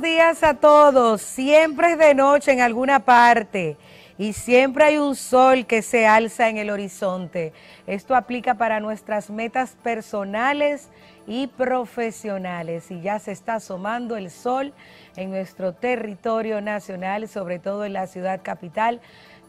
días a todos. Siempre es de noche en alguna parte y siempre hay un sol que se alza en el horizonte. Esto aplica para nuestras metas personales y profesionales y ya se está asomando el sol en nuestro territorio nacional, sobre todo en la ciudad capital.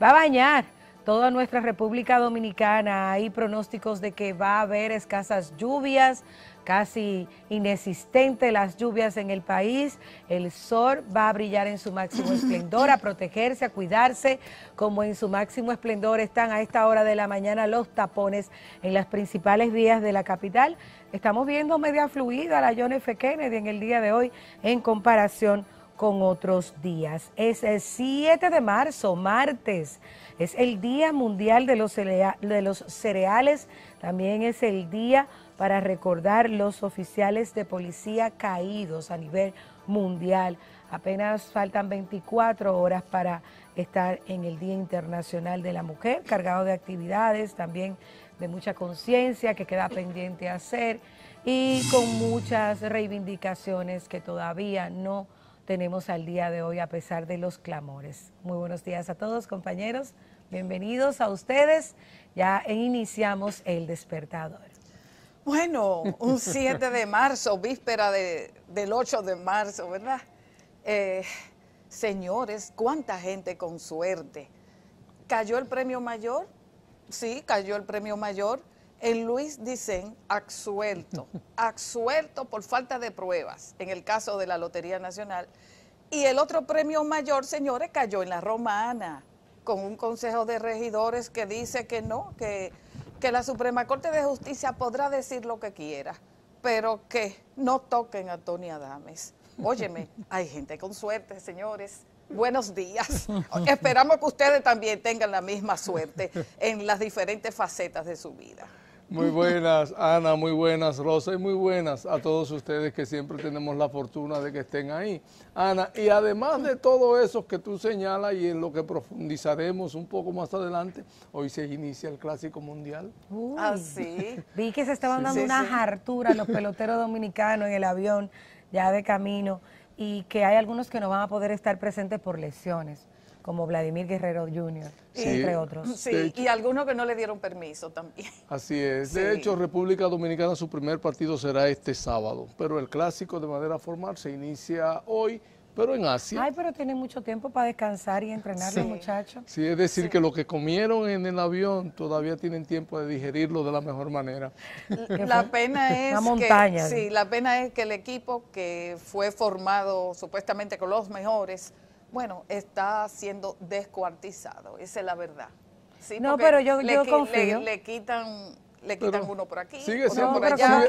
Va a bañar toda nuestra República Dominicana hay pronósticos de que va a haber escasas lluvias, casi inexistentes las lluvias en el país. El sol va a brillar en su máximo esplendor, a protegerse, a cuidarse, como en su máximo esplendor están a esta hora de la mañana los tapones en las principales vías de la capital. Estamos viendo media fluida la John F. Kennedy en el día de hoy en comparación con con otros días. Es el 7 de marzo, martes. Es el Día Mundial de los, Cereales. También es el día para recordar los oficiales de policía caídos a nivel mundial. Apenas faltan 24 horas para estar en el Día Internacional de la Mujer, cargado de actividades, también de mucha conciencia que queda pendiente hacer y con muchas reivindicaciones que todavía no tenemos al día de hoy a pesar de los clamores. Muy buenos días a todos compañeros, bienvenidos a ustedes. Ya iniciamos el despertador. Bueno, un 7 de marzo, víspera del 8 de marzo, ¿verdad? Eh, señores, cuánta gente con suerte. ¿Cayó el premio mayor? Sí, cayó el premio mayor en Luis dicen absuelto, absuelto por falta de pruebas, en el caso de la Lotería Nacional. Y el otro premio mayor, señores, cayó en la Romana, con un consejo de regidores que dice que no, que, que la Suprema Corte de Justicia podrá decir lo que quiera, pero que no toquen a Tony Adames. Óyeme, hay gente con suerte, señores. Mm. Buenos días. Esperamos que ustedes también tengan la misma suerte en las diferentes facetas de su vida. Muy buenas, Ana, muy buenas, Rosa, y muy buenas a todos ustedes que siempre tenemos la fortuna de que estén ahí. Ana, y además de todo eso que tú señalas y en lo que profundizaremos un poco más adelante, hoy se inicia el Clásico Mundial. Ah, Vi que se estaban dando unas una los peloteros dominicanos en el avión, ya de camino, y que hay algunos que no van a poder estar presentes por lesiones como Vladimir Guerrero Jr., entre otros. Sí, y algunos que no le dieron permiso también. Así es. De hecho, República Dominicana su primer partido será este sábado, pero el clásico de manera formal se inicia hoy. Pero en Asia. Ay, pero tienen mucho tiempo para descansar y entrenar los muchachos. Sí, es decir, que lo que comieron en el avión todavía tienen tiempo de digerirlo de la mejor manera. La pena es. montaña. Que, sí, la pena es que el equipo que fue formado supuestamente con los mejores, bueno, está siendo descuartizado, esa es la verdad. Sí, no, pero yo, confío. Le, le quitan le quitan uno por aquí, sigue siendo, uno por allá,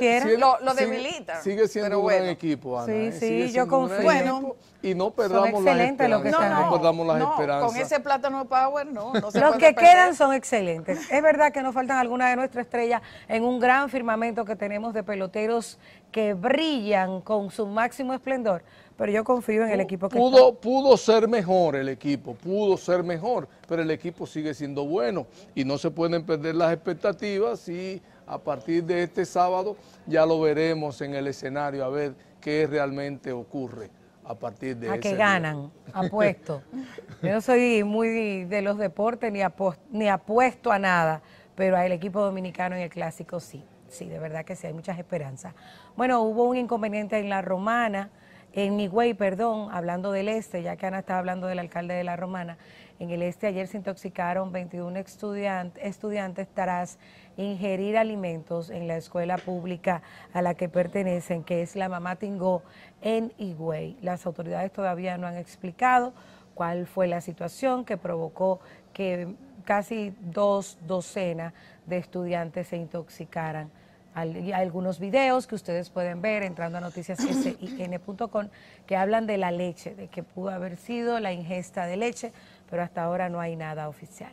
lo, debilitan. Sigue siendo un equipo, Ana. Sí, ¿eh? sí, yo confío. y no perdamos las esperanzas. no, no, Con ese plátano power, no. Los que quedan son excelentes. Es verdad que nos faltan algunas de nuestras estrellas en un gran firmamento que tenemos de peloteros que brillan con su máximo esplendor pero yo confío en el equipo que pudo, Pudo ser mejor el equipo, pudo ser mejor, pero el equipo sigue siendo bueno y no se pueden perder las expectativas y a partir de este sábado ya lo veremos en el escenario a ver qué realmente ocurre a partir de a que ganan, apuesto. Yo no soy muy de los deportes ni, ni apuesto a nada, pero al equipo dominicano y el clásico sí, sí, de verdad que sí, hay muchas esperanzas. Bueno, hubo un inconveniente en la romana, en Higüey, perdón, hablando del este, ya que Ana estaba hablando del alcalde de La Romana, en el este ayer se intoxicaron 21 estudiantes tras ingerir alimentos en la escuela pública a la que pertenecen, que es la Mamá Tingó en Higüey. Las autoridades todavía no han explicado cuál fue la situación que provocó que casi dos docenas de estudiantes se intoxicaran hay algunos videos que ustedes pueden ver entrando a noticias.in.com que hablan de la leche, de que pudo haber sido la ingesta de leche, pero hasta ahora no hay nada oficial.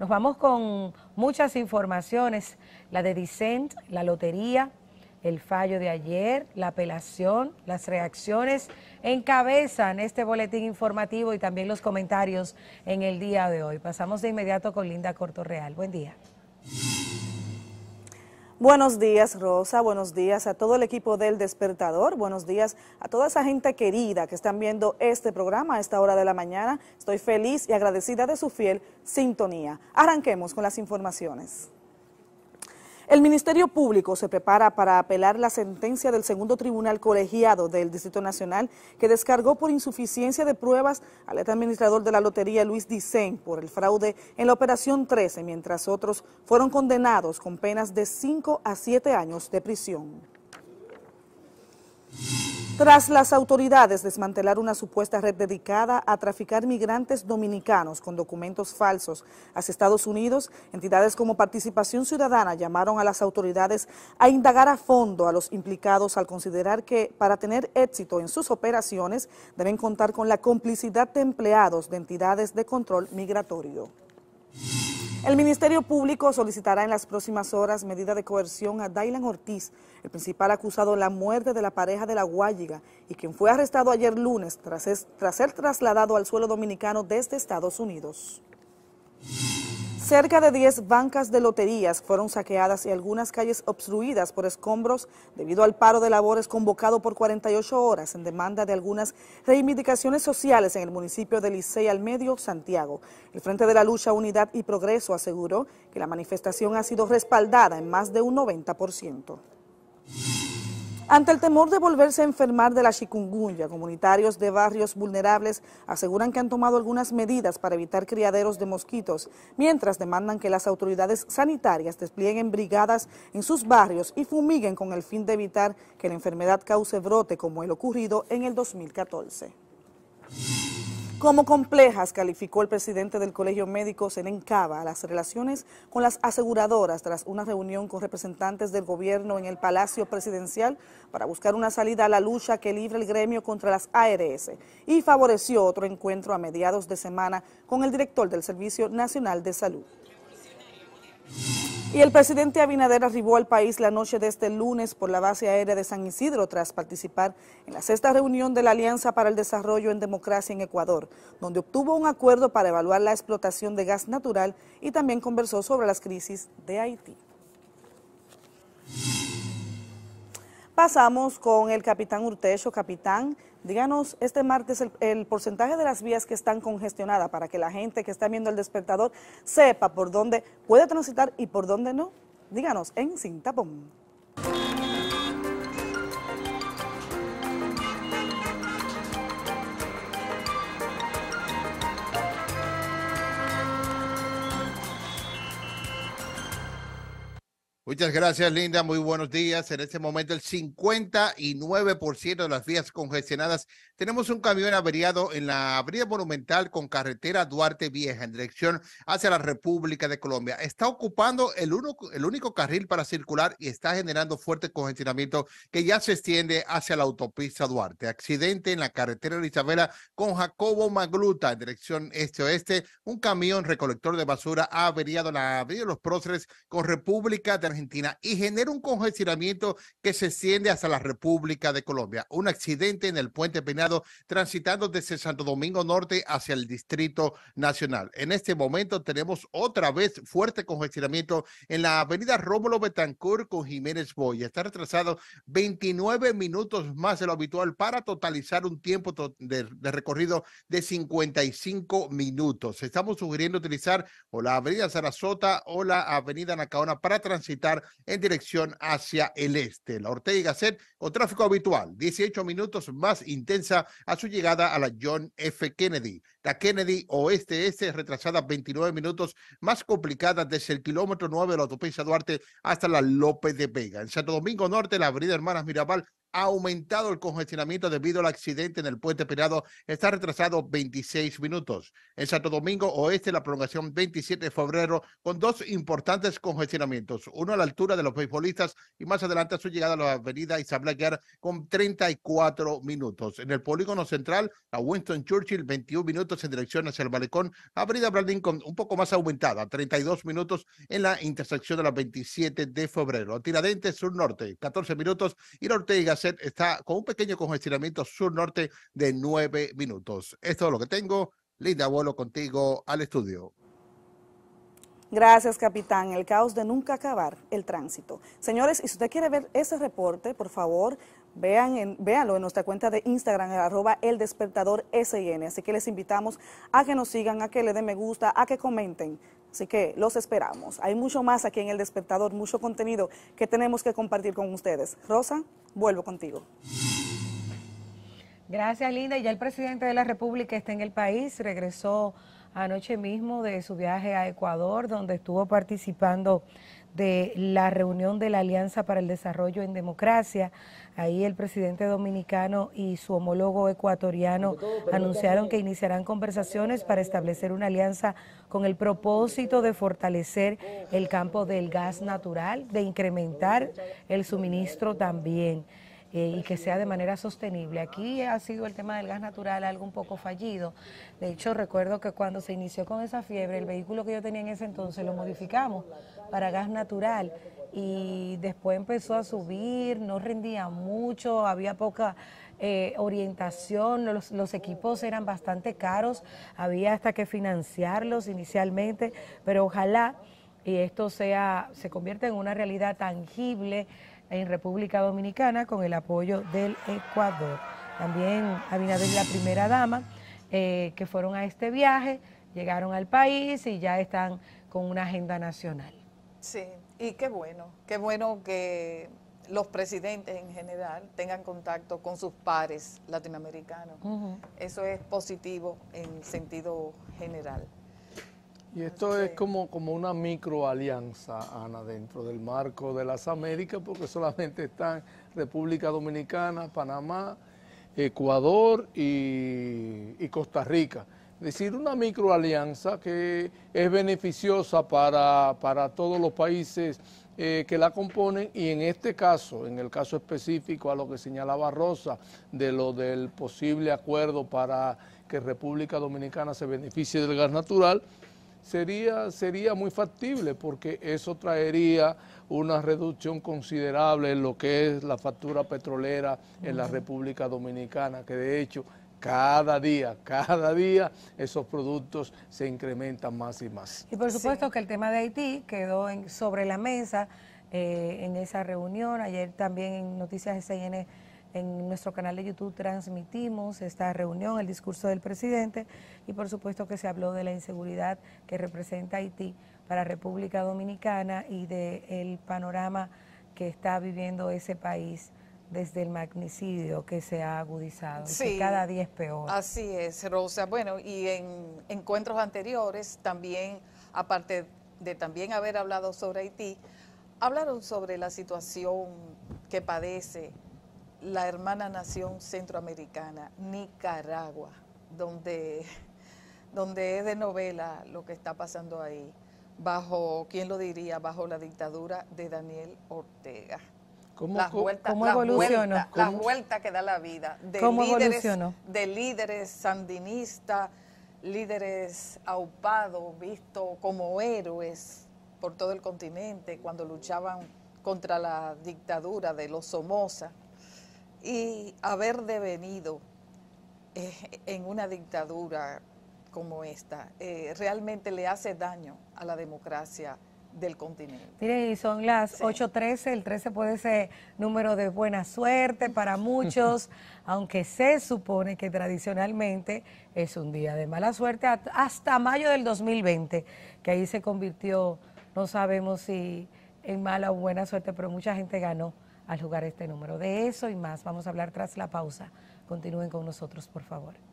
Nos vamos con muchas informaciones, la de Dissent, la lotería, el fallo de ayer, la apelación, las reacciones encabezan este boletín informativo y también los comentarios en el día de hoy. Pasamos de inmediato con Linda Cortorreal. Buen día. Buenos días, Rosa. Buenos días a todo el equipo del Despertador. Buenos días a toda esa gente querida que están viendo este programa a esta hora de la mañana. Estoy feliz y agradecida de su fiel sintonía. Arranquemos con las informaciones. El Ministerio Público se prepara para apelar la sentencia del segundo tribunal colegiado del Distrito Nacional que descargó por insuficiencia de pruebas al administrador de la lotería Luis Dicen por el fraude en la Operación 13, mientras otros fueron condenados con penas de 5 a 7 años de prisión. Tras las autoridades desmantelar una supuesta red dedicada a traficar migrantes dominicanos con documentos falsos hacia Estados Unidos, entidades como Participación Ciudadana llamaron a las autoridades a indagar a fondo a los implicados al considerar que para tener éxito en sus operaciones deben contar con la complicidad de empleados de entidades de control migratorio. El Ministerio Público solicitará en las próximas horas medida de coerción a Dylan Ortiz, el principal acusado de la muerte de la pareja de la Guayiga y quien fue arrestado ayer lunes tras ser trasladado al suelo dominicano desde Estados Unidos. Cerca de 10 bancas de loterías fueron saqueadas y algunas calles obstruidas por escombros debido al paro de labores convocado por 48 horas en demanda de algunas reivindicaciones sociales en el municipio de Licey al Medio, Santiago. El Frente de la Lucha, Unidad y Progreso aseguró que la manifestación ha sido respaldada en más de un 90%. Ante el temor de volverse a enfermar de la chikungunya, comunitarios de barrios vulnerables aseguran que han tomado algunas medidas para evitar criaderos de mosquitos, mientras demandan que las autoridades sanitarias desplieguen brigadas en sus barrios y fumiguen con el fin de evitar que la enfermedad cause brote como el ocurrido en el 2014. Como complejas calificó el presidente del Colegio Médico Senen las relaciones con las aseguradoras tras una reunión con representantes del gobierno en el Palacio Presidencial para buscar una salida a la lucha que libra el gremio contra las ARS y favoreció otro encuentro a mediados de semana con el director del Servicio Nacional de Salud. Y el presidente Abinader arribó al país la noche de este lunes por la base aérea de San Isidro tras participar en la sexta reunión de la Alianza para el Desarrollo en Democracia en Ecuador, donde obtuvo un acuerdo para evaluar la explotación de gas natural y también conversó sobre las crisis de Haití. Pasamos con el capitán Urtecho, capitán. Díganos este martes el, porcentaje de las vías que están congestionadas para que la gente que está viendo el despertador sepa por dónde puede transitar y por dónde no. Díganos en Sin Muchas gracias, Linda. Muy buenos días. En este momento, el 59% de las vías congestionadas. Tenemos un camión averiado en la Avenida Monumental con carretera Duarte Vieja en dirección hacia la República de Colombia. Está ocupando el, uno, el único carril para circular y está generando fuerte congestionamiento que ya se extiende hacia la autopista Duarte. Accidente en la carretera de Isabela con Jacobo Magluta en dirección este-oeste. Un camión recolector de basura ha averiado en la Avenida los Próceres con República de Argentina y genera un congestionamiento que se extiende hasta la República de Colombia. Un accidente en el puente Peinado transitando desde Santo Domingo Norte hacia el Distrito Nacional. En este momento tenemos otra vez fuerte congestionamiento en la avenida Rómulo Betancourt con Jiménez Boya. Está retrasado 29 minutos más de lo habitual para totalizar un tiempo de, recorrido de 55 minutos. Estamos sugiriendo utilizar o la avenida Sarasota o la avenida Nacaona para transitar en dirección hacia el este. La Ortega Set o tráfico habitual, 18 minutos más intensa a su llegada a la John F. Kennedy. La Kennedy oeste-este es retrasada 29 minutos más complicada desde el kilómetro 9 de la autopista Duarte hasta la López de Vega. En Santo Domingo Norte, la avenida Hermanas Mirabal ha aumentado el congestionamiento debido al accidente en el puente Pirado. Está retrasado 26 minutos. En Santo Domingo Oeste, la prolongación 27 de febrero, con dos importantes congestionamientos. Uno a la altura de los beisbolistas y más adelante a su llegada a la avenida Isabel Aguiar, con 34 minutos. En el polígono central, a Winston Churchill, 21 minutos en dirección hacia el Malecón. Avenida Brandín con un poco más aumentada, 32 minutos en la intersección de la 27 de febrero. Tiradentes, sur norte, 14 minutos. Y la Ortega, está con un pequeño congestionamiento sur-norte de nueve minutos. Esto es lo que tengo. Linda vuelo contigo al estudio. Gracias, capitán. El caos de nunca acabar, el tránsito. Señores, y si usted quiere ver ese reporte, por favor, Vean en, véanlo en nuestra cuenta de Instagram, arroba el despertador SN. Así que les invitamos a que nos sigan, a que le den me gusta, a que comenten Así que los esperamos. Hay mucho más aquí en El Despertador, mucho contenido que tenemos que compartir con ustedes. Rosa, vuelvo contigo. Gracias, Linda. Ya el presidente de la República está en el país, regresó anoche mismo de su viaje a Ecuador, donde estuvo participando de la reunión de la Alianza para el Desarrollo en Democracia, Ahí el presidente dominicano y su homólogo ecuatoriano anunciaron que iniciarán conversaciones para establecer una alianza con el propósito de fortalecer el campo del gas natural, de incrementar el suministro también. Eh, y que sea de manera sostenible. Aquí ha sido el tema del gas natural algo un poco fallido. De hecho, recuerdo que cuando se inició con esa fiebre, el vehículo que yo tenía en ese entonces lo modificamos para gas natural y después empezó a subir, no rendía mucho, había poca eh, orientación, los, equipos eran bastante caros, había hasta que financiarlos inicialmente, pero ojalá y eh, esto sea, se convierta en una realidad tangible en República Dominicana con el apoyo del Ecuador. También Abinader y la primera dama eh, que fueron a este viaje, llegaron al país y ya están con una agenda nacional. Sí, y qué bueno, qué bueno que los presidentes en general tengan contacto con sus pares latinoamericanos. Eso es positivo en sentido general. Y esto es como, como una microalianza, Ana, dentro del marco de las Américas, porque solamente están República Dominicana, Panamá, Ecuador y, Costa Rica. Es decir, una microalianza que es beneficiosa para, todos los países eh, que la componen y en este caso, en el caso específico a lo que señalaba Rosa, de lo del posible acuerdo para que República Dominicana se beneficie del gas natural, sería, sería muy factible porque eso traería una reducción considerable en lo que es la factura petrolera en la República Dominicana, que de hecho cada día, cada día esos productos se incrementan más y más. Y por supuesto que el tema de Haití quedó sobre la mesa eh, en esa reunión, ayer también en Noticias SN en nuestro canal de YouTube transmitimos esta reunión, el discurso del presidente y por supuesto que se habló de la inseguridad que representa Haití para República Dominicana y del panorama que está viviendo ese país desde el magnicidio que se ha agudizado. Sí, cada día es peor. Así es, Rosa. Bueno, y en encuentros anteriores también, aparte de también haber hablado sobre Haití, hablaron sobre la situación que padece la hermana nación centroamericana, Nicaragua, donde, donde es de novela lo que está pasando ahí, bajo, ¿quién lo diría?, bajo la dictadura de Daniel Ortega. ¿Cómo, evolucionó? La vuelta, que da la vida de de líderes sandinistas, líderes aupados, vistos como héroes por todo el continente cuando luchaban contra la dictadura de los Somoza y haber devenido eh, en una dictadura como esta eh, realmente le hace daño a la democracia del continente. Mire, y son las 8.13, el 13 puede ser número de buena suerte para muchos, aunque se supone que tradicionalmente es un día de mala suerte hasta mayo del 2020, que ahí se convirtió, no sabemos si en mala o buena suerte, pero mucha gente ganó al jugar este número. De eso y más vamos a hablar tras la pausa. Continúen con nosotros, por favor.